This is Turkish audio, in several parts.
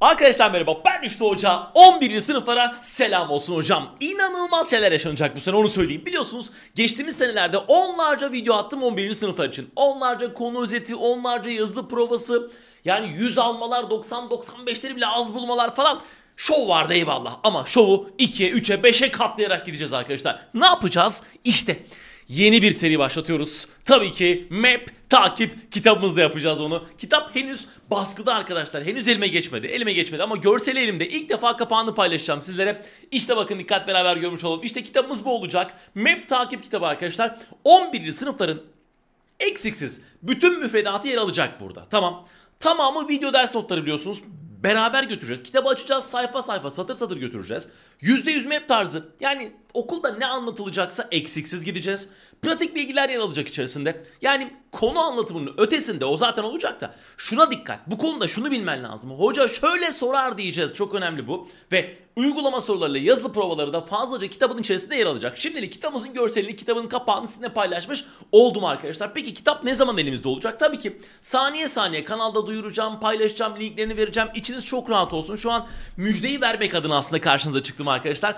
Arkadaşlar merhaba ben Üftü Hoca 11. sınıflara selam olsun hocam İnanılmaz şeyler yaşanacak bu sene onu söyleyeyim Biliyorsunuz geçtiğimiz senelerde onlarca video attım 11. sınıflar için Onlarca konu özeti onlarca yazılı provası Yani 100 almalar 90-95'leri bile az bulmalar falan Şov vardı eyvallah ama şovu 2'ye, 3'e, 5'e katlayarak gideceğiz arkadaşlar. Ne yapacağız? İşte yeni bir seri başlatıyoruz. Tabii ki map takip kitabımızda yapacağız onu. Kitap henüz baskıda arkadaşlar. Henüz elime geçmedi. Elime geçmedi ama görseli elimde. ilk defa kapağını paylaşacağım sizlere. İşte bakın dikkat beraber görmüş olalım. İşte kitabımız bu olacak. Map takip kitabı arkadaşlar. 11. sınıfların eksiksiz bütün müfredatı yer alacak burada. Tamam. Tamamı video ders notları biliyorsunuz beraber götüreceğiz. Kitabı açacağız sayfa sayfa satır satır götüreceğiz. %100 map tarzı yani okulda ne anlatılacaksa eksiksiz gideceğiz pratik bilgiler yer alacak içerisinde. Yani konu anlatımının ötesinde o zaten olacak da şuna dikkat. Bu konuda şunu bilmen lazım. Hoca şöyle sorar diyeceğiz. Çok önemli bu. Ve uygulama sorularıyla yazılı provaları da fazlaca kitabın içerisinde yer alacak. Şimdilik kitabımızın görselini, kitabın kapağını sizinle paylaşmış oldum arkadaşlar. Peki kitap ne zaman elimizde olacak? Tabii ki saniye saniye kanalda duyuracağım, paylaşacağım, linklerini vereceğim. İçiniz çok rahat olsun. Şu an müjdeyi vermek adına aslında karşınıza çıktım arkadaşlar.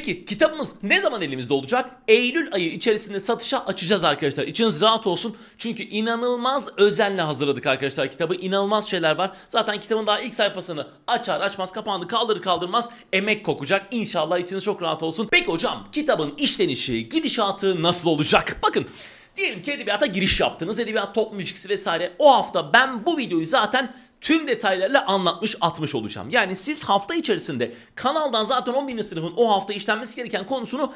Peki kitabımız ne zaman elimizde olacak? Eylül ayı içerisinde satışa açacağız arkadaşlar. İçiniz rahat olsun. Çünkü inanılmaz özenle hazırladık arkadaşlar kitabı. İnanılmaz şeyler var. Zaten kitabın daha ilk sayfasını açar açmaz kapağını kaldırır kaldırmaz emek kokacak. İnşallah içiniz çok rahat olsun. Peki hocam kitabın işlenişi, gidişatı nasıl olacak? Bakın Diyelim ki edebiyata giriş yaptınız. Edebiyat toplum ilişkisi vesaire. O hafta ben bu videoyu zaten tüm detaylarıyla anlatmış atmış olacağım. Yani siz hafta içerisinde kanaldan zaten 11. sınıfın o hafta işlenmesi gereken konusunu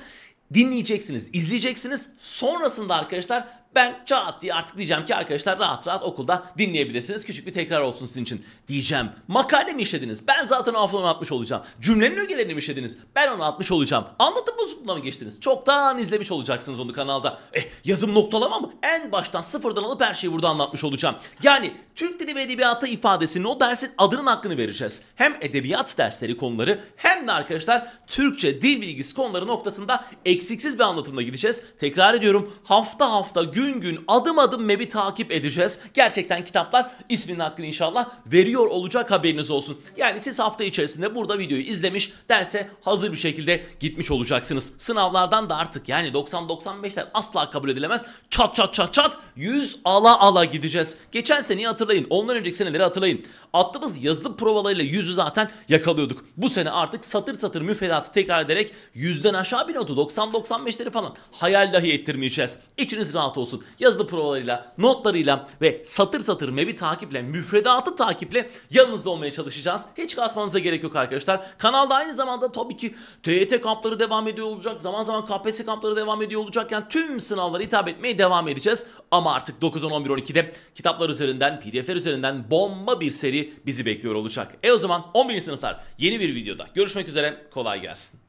dinleyeceksiniz, izleyeceksiniz. Sonrasında arkadaşlar ben çat diye artık diyeceğim ki arkadaşlar rahat rahat okulda dinleyebilirsiniz. Küçük bir tekrar olsun sizin için diyeceğim. Makale mi işlediniz? Ben zaten o hafta onu atmış olacağım. Cümlenin ögelerini mi işlediniz? Ben onu atmış olacağım. Anladım bu Sıfırla mı geçtiniz? Çoktan izlemiş olacaksınız onu kanalda. Eh yazım noktalama mı? En baştan sıfırdan alıp her şeyi burada anlatmış olacağım. Yani Türk Dili ve Edebiyatı ifadesinin o dersin adının hakkını vereceğiz. Hem edebiyat dersleri konuları hem de arkadaşlar Türkçe dil bilgisi konuları noktasında eksiksiz bir anlatımla gideceğiz. Tekrar ediyorum hafta hafta gün gün adım adım MEB'i takip edeceğiz. Gerçekten kitaplar isminin hakkını inşallah veriyor olacak haberiniz olsun. Yani siz hafta içerisinde burada videoyu izlemiş derse hazır bir şekilde gitmiş olacaksınız. Sınavlardan da artık yani 90-95'ler asla kabul edilemez. Çat çat çat çat 100 ala ala gideceğiz. Geçen seneyi hatırlayın. Ondan önceki seneleri hatırlayın. Attığımız yazılı provalarıyla yüzü zaten yakalıyorduk. Bu sene artık satır satır müfredatı tekrar ederek 100'den aşağı bir notu 90-95'leri falan hayal dahi ettirmeyeceğiz. İçiniz rahat olsun. Yazılı provalarıyla, notlarıyla ve satır satır mevi takiple, müfredatı takiple yanınızda olmaya çalışacağız. Hiç kasmanıza gerek yok arkadaşlar. Kanalda aynı zamanda tabii ki TYT e kampları devam ediyor olacak olacak. Zaman zaman KPSS kampları devam ediyor olacakken Yani tüm sınavlara hitap etmeye devam edeceğiz. Ama artık 9, 10, 11, 12'de kitaplar üzerinden, pdf'ler üzerinden bomba bir seri bizi bekliyor olacak. E o zaman 11. sınıflar yeni bir videoda görüşmek üzere. Kolay gelsin.